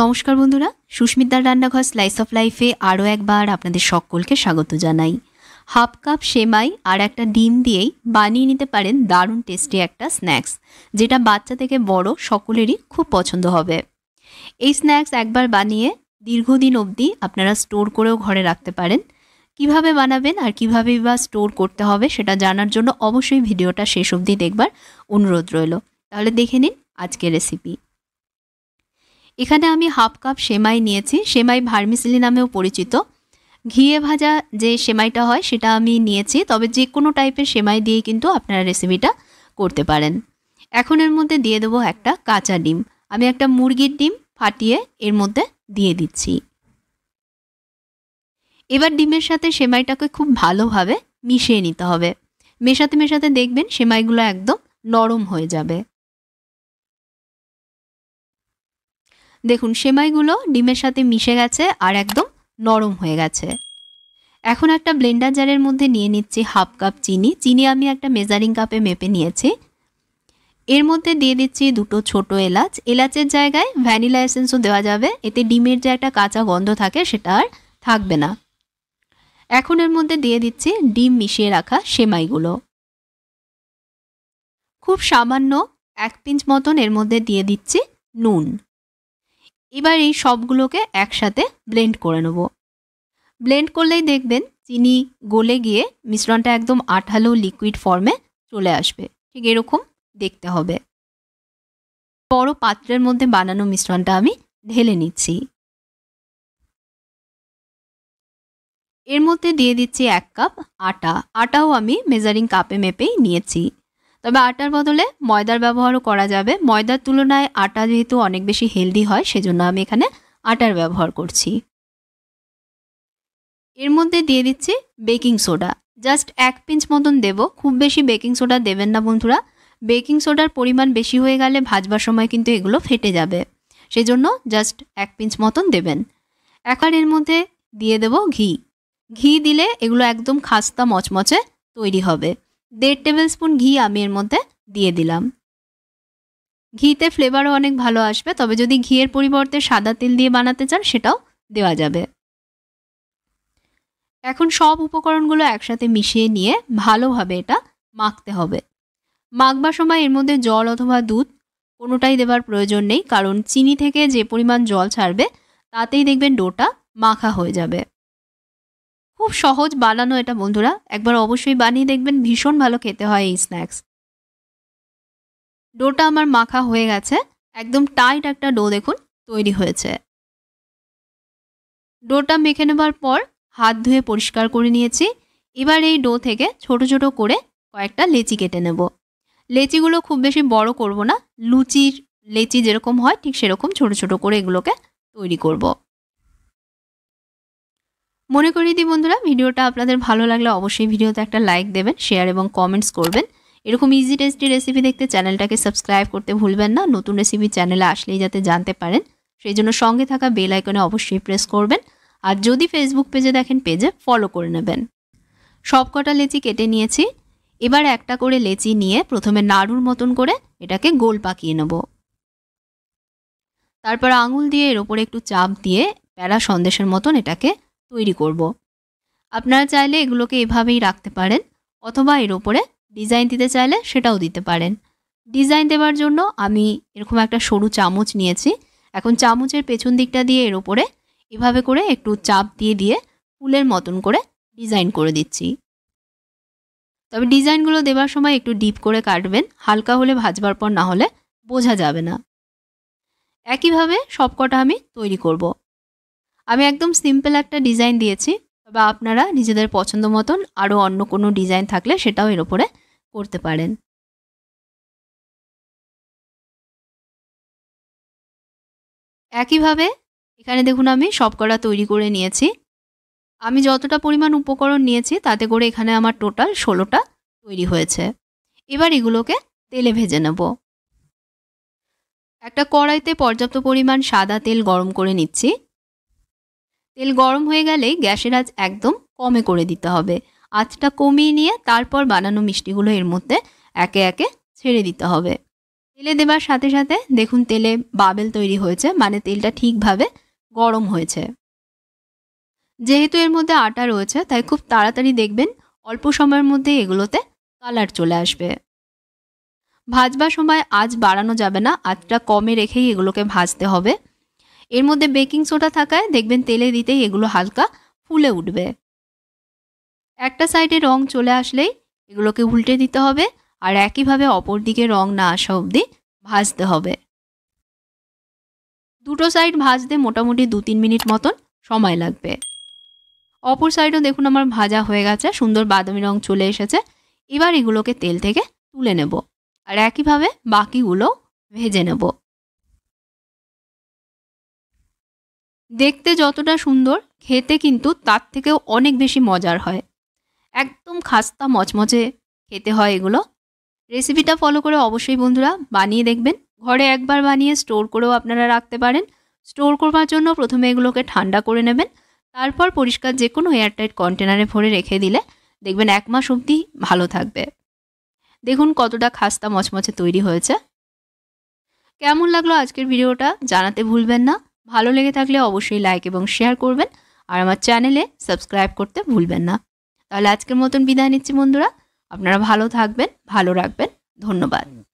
নমস্কার বন্ধুরা সুস্মিতার রান্নাঘর স্লাইস অফ লাইফে আরও একবার আপনাদের সকলকে স্বাগত জানাই হাফ কাপ সেমাই আর একটা ডিম দিয়েই বানিয়ে নিতে পারেন দারুণ টেস্টি একটা স্ন্যাক্স যেটা বাচ্চা থেকে বড় সকলেরই খুব পছন্দ হবে এই স্ন্যাক্স একবার বানিয়ে দীর্ঘদিন অবধি আপনারা স্টোর করেও ঘরে রাখতে পারেন কিভাবে বানাবেন আর কীভাবেই বা স্টোর করতে হবে সেটা জানার জন্য অবশ্যই ভিডিওটা শেষ অবধি দেখবার অনুরোধ রইল তাহলে দেখে নিন আজকের রেসিপি এখানে আমি হাফ কাপ সেমাই নিয়েছি সেমাই ভার্মিসিলি নামেও পরিচিত ঘিয়ে ভাজা যে সেমাইটা হয় সেটা আমি নিয়েছি তবে যে কোনো টাইপের সেমাই দিয়ে কিন্তু আপনারা রেসিপিটা করতে পারেন এখন এর মধ্যে দিয়ে দেবো একটা কাঁচা ডিম আমি একটা মুরগির ডিম ফাটিয়ে এর মধ্যে দিয়ে দিচ্ছি এবার ডিমের সাথে সেমাইটাকে খুব ভালোভাবে মিশিয়ে নিতে হবে মেশাতে মেশাতে দেখবেন সেমাইগুলো একদম নরম হয়ে যাবে দেখুন সেমাইগুলো ডিমের সাথে মিশে গেছে আর একদম নরম হয়ে গেছে এখন একটা ব্লেন্ডার জারের মধ্যে নিয়ে নিচ্ছি হাফ কাপ চিনি চিনি আমি একটা মেজারিং কাপে মেপে নিয়েছি এর মধ্যে দিয়ে দিচ্ছি দুটো ছোট এলাচ এলাচের জায়গায় ভ্যানিলা এসেন্সও দেওয়া যাবে এতে ডিমের যে একটা কাঁচা গন্ধ থাকে সেটা আর থাকবে না এখন এর মধ্যে দিয়ে দিচ্ছি ডিম মিশিয়ে রাখা সেমাইগুলো খুব সামান্য এক পিঞ্চ মতন এর মধ্যে দিয়ে দিচ্ছি নুন এবার এই সবগুলোকে একসাথে ব্লেন্ড করে নেব ব্লেন্ড করলেই দেখবেন চিনি গলে গিয়ে মিশ্রণটা একদম আঠালো লিকুইড ফর্মে চলে আসবে ঠিক এরকম দেখতে হবে বড় পাত্রের মধ্যে বানানো মিশ্রণটা আমি ঢেলে নিচ্ছি এর মধ্যে দিয়ে দিচ্ছি এক কাপ আটা আটাও আমি মেজারিং কাপে মেপেই নিয়েছি তবে আটার বদলে ময়দার ব্যবহারও করা যাবে ময়দার তুলনায় আটা যেহেতু অনেক বেশি হেলদি হয় সেজন্য আমি এখানে আটার ব্যবহার করছি এর মধ্যে দিয়ে দিচ্ছি বেকিং সোডা জাস্ট এক পিঞ্চ মতন দেব খুব বেশি বেকিং সোডা দেবেন না বন্ধুরা বেকিং সোডার পরিমাণ বেশি হয়ে গেলে ভাজবার সময় কিন্তু এগুলো ফেটে যাবে সেজন্য জাস্ট এক পিঞ্চ মতন দেবেন এখন এর মধ্যে দিয়ে দেব ঘি ঘি দিলে এগুলো একদম খাস্তা মচমচে তৈরি হবে দেড় টেবিল স্পুন ঘি আমি এর মধ্যে দিয়ে দিলাম ঘিতে ফ্লেভারও অনেক ভালো আসবে তবে যদি ঘিয়ের পরিবর্তে সাদা তেল দিয়ে বানাতে চান সেটাও দেওয়া যাবে এখন সব উপকরণগুলো একসাথে মিশিয়ে নিয়ে ভালোভাবে এটা মাখতে হবে মাখবার সময় এর মধ্যে জল অথবা দুধ কোনোটাই দেবার প্রয়োজন নেই কারণ চিনি থেকে যে পরিমাণ জল ছাড়বে তাতেই দেখবেন ডোটা মাখা হয়ে যাবে খুব সহজ বানানো এটা বন্ধুরা একবার অবশ্যই বানিয়ে দেখবেন ভীষণ ভালো খেতে হয় এই স্ন্যাক্স ডোটা আমার মাখা হয়ে গেছে একদম টাইট একটা ডো দেখুন তৈরি হয়েছে ডোটা মেখে নেবার পর হাত ধুয়ে পরিষ্কার করে নিয়েছি এবার এই ডো থেকে ছোট ছোট করে কয়েকটা লেচি কেটে নেব লেচিগুলো খুব বেশি বড় করব না লুচির লেচি যেরকম হয় ঠিক সেরকম ছোট ছোট করে এগুলোকে তৈরি করবো মনে করি দিই বন্ধুরা ভিডিওটা আপনাদের ভালো লাগলে অবশ্যই ভিডিওতে একটা লাইক দেবেন শেয়ার এবং কমেন্টস করবেন এরকম ইজি টেস্টি রেসিপি দেখতে চ্যানেলটাকে সাবস্ক্রাইব করতে ভুলবেন না নতুন রেসিপি চ্যানেলে আসলেই যাতে জানতে পারেন সেই জন্য সঙ্গে থাকা বেল আইকনে অবশ্যই প্রেস করবেন আর যদি ফেসবুক পেজে দেখেন পেজে ফলো করে নেবেন সব কটা লেচি কেটে নিয়েছি এবার একটা করে লেচি নিয়ে প্রথমে নাড়ুর মতন করে এটাকে গোল পাকিয়ে নেব তারপর আঙুল দিয়ে এর ওপরে একটু চাপ দিয়ে প্যারা সন্দেশের মতন এটাকে তৈরি করব। আপনারা চাইলে এগুলোকে এভাবেই রাখতে পারেন অথবা এর ওপরে ডিজাইন দিতে চাইলে সেটাও দিতে পারেন ডিজাইন দেওয়ার জন্য আমি এরকম একটা সরু চামচ নিয়েছি এখন চামচের পেছন দিকটা দিয়ে এর ওপরে এভাবে করে একটু চাপ দিয়ে দিয়ে ফুলের মতন করে ডিজাইন করে দিচ্ছি তবে ডিজাইনগুলো দেবার সময় একটু ডিপ করে কাটবেন হালকা হলে ভাজবার পর না হলে বোঝা যাবে না একইভাবে সবকটা আমি তৈরি করব আমি একদম সিম্পল একটা ডিজাইন দিয়েছি তবে আপনারা নিজেদের পছন্দ মতন আরও অন্য কোনো ডিজাইন থাকলে সেটাও এর ওপরে করতে পারেন একইভাবে এখানে দেখুন আমি সবকটা তৈরি করে নিয়েছি আমি যতটা পরিমাণ উপকরণ নিয়েছি তাতে করে এখানে আমার টোটাল ষোলোটা তৈরি হয়েছে এবার এগুলোকে তেলে ভেজে নেব একটা কড়াইতে পর্যাপ্ত পরিমাণ সাদা তেল গরম করে নিচ্ছি তেল গরম হয়ে গেলেই গ্যাসের আঁচ একদম কমে করে দিতে হবে আঁচটা কমিয়ে নিয়ে তারপর বানানো মিষ্টিগুলো এর মধ্যে একে একে ছেড়ে দিতে হবে তেলে দেবার সাথে সাথে দেখুন তেলে বাবেল তৈরি হয়েছে মানে তেলটা ঠিকভাবে গরম হয়েছে যেহেতু এর মধ্যে আটা রয়েছে তাই খুব তাড়াতাড়ি দেখবেন অল্প সময়ের মধ্যে এগুলোতে কালার চলে আসবে ভাজবার সময় আজ বাড়ানো যাবে না আঁচটা কমে রেখেই এগুলোকে ভাজতে হবে এর মধ্যে বেকিং সোডা থাকায় দেখবেন তেলে দিতেই এগুলো হালকা ফুলে উঠবে একটা সাইডে রং চলে আসলেই এগুলোকে উল্টে দিতে হবে আর একইভাবে অপর দিকে রং না আসা অবধি ভাজতে হবে দুটো সাইড ভাজতে মোটামুটি দু তিন মিনিট মতন সময় লাগবে অপর সাইডও দেখুন আমার ভাজা হয়ে গেছে সুন্দর বাদামি রং চলে এসেছে এবার এগুলোকে তেল থেকে তুলে নেব আর একইভাবে বাকিগুলো ভেজে নেব দেখতে যতটা সুন্দর খেতে কিন্তু তার থেকেও অনেক বেশি মজার হয় একদম খাস্তা মচমচে খেতে হয় এগুলো রেসিপিটা ফলো করে অবশ্যই বন্ধুরা বানিয়ে দেখবেন ঘরে একবার বানিয়ে স্টোর করেও আপনারা রাখতে পারেন স্টোর করবার জন্য প্রথমে এগুলোকে ঠান্ডা করে নেবেন তারপর পরিষ্কার যে কোনো এয়ারটাইট কন্টেনারে ভরে রেখে দিলে দেখবেন এক মাস অবধি ভালো থাকবে দেখুন কতটা খাস্তা মচমচে তৈরি হয়েছে কেমন লাগলো আজকের ভিডিওটা জানাতে ভুলবেন না ভালো লেগে থাকলে অবশ্যই লাইক এবং শেয়ার করবেন আর আমার চ্যানেলে সাবস্ক্রাইব করতে ভুলবেন না তাহলে আজকের মতন বিদায় নিচ্ছি বন্ধুরা আপনারা ভালো থাকবেন ভালো রাখবেন ধন্যবাদ